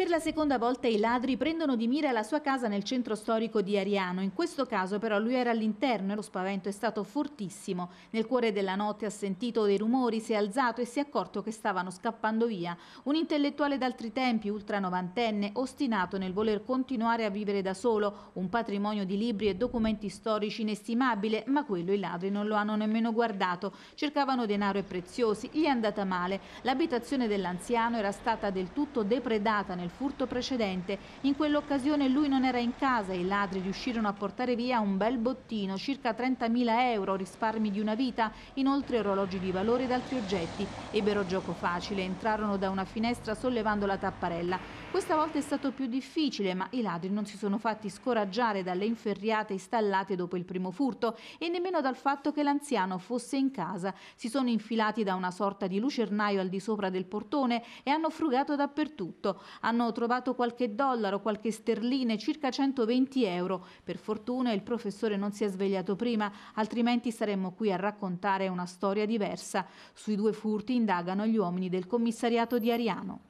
Per la seconda volta i ladri prendono di mira la sua casa nel centro storico di Ariano. In questo caso però lui era all'interno e lo spavento è stato fortissimo. Nel cuore della notte ha sentito dei rumori, si è alzato e si è accorto che stavano scappando via. Un intellettuale d'altri tempi, ultra novantenne, ostinato nel voler continuare a vivere da solo, un patrimonio di libri e documenti storici inestimabile, ma quello i ladri non lo hanno nemmeno guardato. Cercavano denaro e preziosi, gli è andata male. L'abitazione dell'anziano era stata del tutto depredata nel furto precedente. In quell'occasione lui non era in casa e i ladri riuscirono a portare via un bel bottino, circa 30.000 euro, risparmi di una vita, inoltre orologi di valore ed altri oggetti. Ebbero gioco facile, entrarono da una finestra sollevando la tapparella. Questa volta è stato più difficile, ma i ladri non si sono fatti scoraggiare dalle inferriate installate dopo il primo furto e nemmeno dal fatto che l'anziano fosse in casa. Si sono infilati da una sorta di lucernaio al di sopra del portone e hanno frugato dappertutto. A hanno trovato qualche dollaro, qualche sterline, circa 120 euro. Per fortuna il professore non si è svegliato prima, altrimenti saremmo qui a raccontare una storia diversa. Sui due furti indagano gli uomini del commissariato di Ariano.